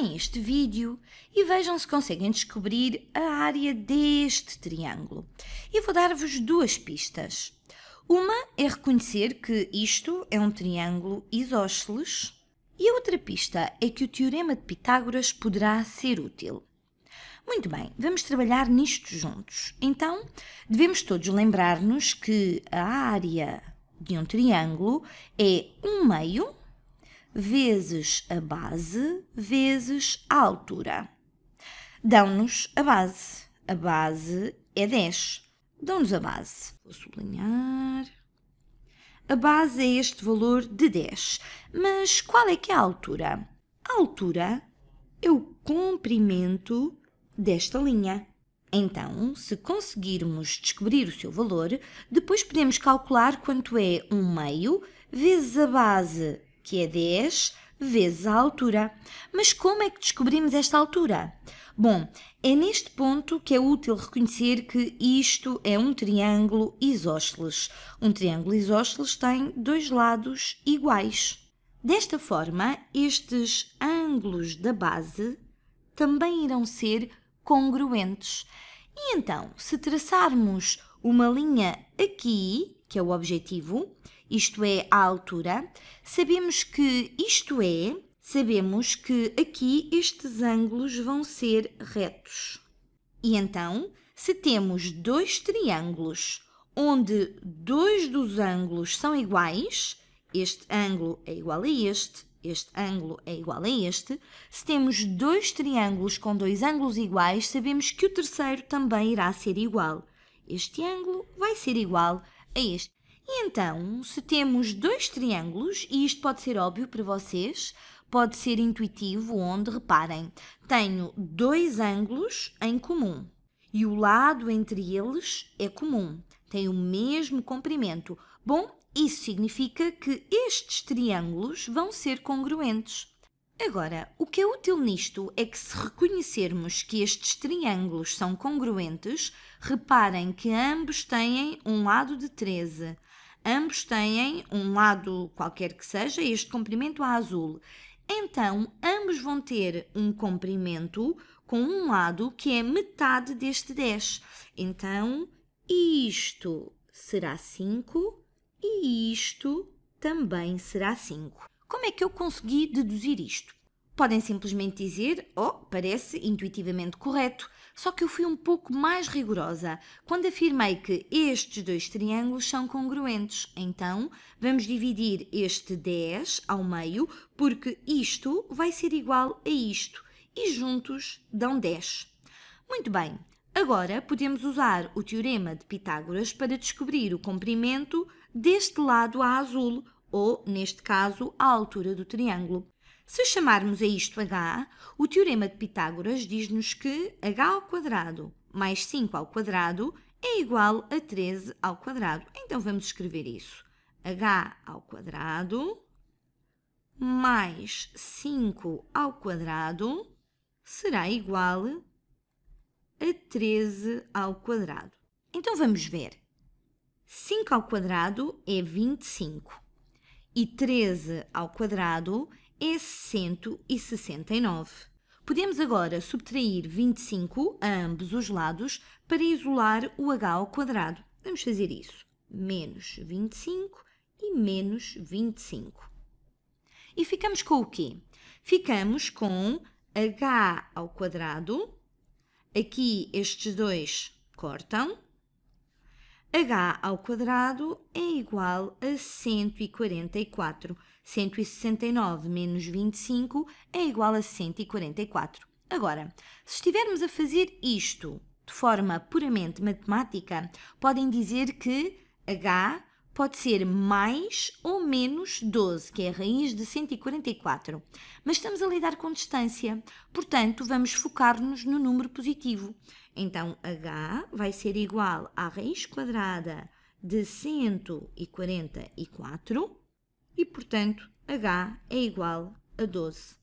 Parem este vídeo e vejam se conseguem descobrir a área deste triângulo. E vou dar-vos duas pistas. Uma é reconhecer que isto é um triângulo isósceles e a outra pista é que o Teorema de Pitágoras poderá ser útil. Muito bem, vamos trabalhar nisto juntos. Então, devemos todos lembrar-nos que a área de um triângulo é um meio vezes a base vezes a altura. Dão-nos a base. A base é 10. Dão-nos a base. Vou sublinhar. A base é este valor de 10. Mas qual é que é a altura? A altura é o comprimento desta linha. Então, se conseguirmos descobrir o seu valor, depois podemos calcular quanto é um meio vezes a base que é 10 vezes a altura. Mas como é que descobrimos esta altura? Bom, é neste ponto que é útil reconhecer que isto é um triângulo isósceles. Um triângulo isósceles tem dois lados iguais. Desta forma, estes ângulos da base também irão ser congruentes. E então, se traçarmos uma linha aqui, que é o objetivo, isto é, a altura, sabemos que isto é, sabemos que aqui estes ângulos vão ser retos. E então, se temos dois triângulos onde dois dos ângulos são iguais, este ângulo é igual a este, este ângulo é igual a este, se temos dois triângulos com dois ângulos iguais, sabemos que o terceiro também irá ser igual. Este ângulo vai ser igual a é este. E então, se temos dois triângulos, e isto pode ser óbvio para vocês, pode ser intuitivo, onde, reparem, tenho dois ângulos em comum e o lado entre eles é comum, tem o mesmo comprimento. Bom, isso significa que estes triângulos vão ser congruentes. Agora, o que é útil nisto é que, se reconhecermos que estes triângulos são congruentes, reparem que ambos têm um lado de 13. Ambos têm um lado qualquer que seja, este comprimento a azul. Então, ambos vão ter um comprimento com um lado que é metade deste 10. Então, isto será 5 e isto também será 5. Como é que eu consegui deduzir isto? Podem simplesmente dizer, oh, parece intuitivamente correto, só que eu fui um pouco mais rigorosa quando afirmei que estes dois triângulos são congruentes. Então, vamos dividir este 10 ao meio, porque isto vai ser igual a isto, e juntos dão 10. Muito bem, agora podemos usar o teorema de Pitágoras para descobrir o comprimento deste lado a azul, ou, neste caso, a altura do triângulo. Se chamarmos a isto h, o teorema de Pitágoras diz-nos que h ao quadrado mais 5 ao quadrado é igual a 13 ao quadrado. Então vamos escrever isso. h ao quadrado mais 5 ao quadrado será igual a 13 ao quadrado. Então vamos ver. 5 ao quadrado é 25 e 13 ao quadrado é 169. Podemos agora subtrair 25 a ambos os lados para isolar o h ao quadrado. Vamos fazer isso. Menos 25 e menos 25. E ficamos com o quê? Ficamos com h ao quadrado. Aqui estes dois cortam h ao quadrado é igual a 144. 169 menos 25 é igual a 144. Agora, se estivermos a fazer isto de forma puramente matemática, podem dizer que h pode ser mais ou menos 12, que é a raiz de 144. Mas estamos a lidar com distância, portanto, vamos focar-nos no número positivo. Então, h vai ser igual à raiz quadrada de 144 e, portanto, h é igual a 12.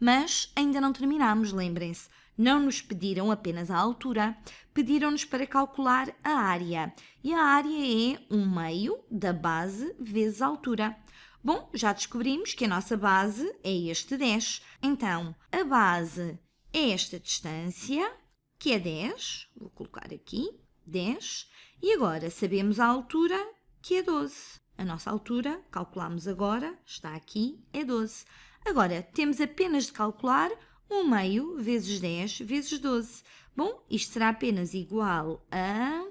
Mas ainda não terminamos, lembrem-se. Não nos pediram apenas a altura, pediram-nos para calcular a área. E a área é um meio da base vezes a altura. Bom, já descobrimos que a nossa base é este 10. Então, a base é esta distância, que é 10. Vou colocar aqui, 10. E agora sabemos a altura, que é 12. A nossa altura, calculamos agora, está aqui, é 12. Agora, temos apenas de calcular 1 meio vezes 10 vezes 12. Bom, isto será apenas igual a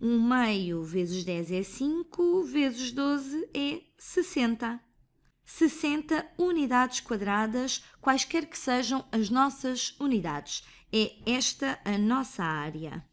1 meio vezes 10 é 5, vezes 12 é 60. 60 unidades quadradas, quaisquer que sejam as nossas unidades. É esta a nossa área.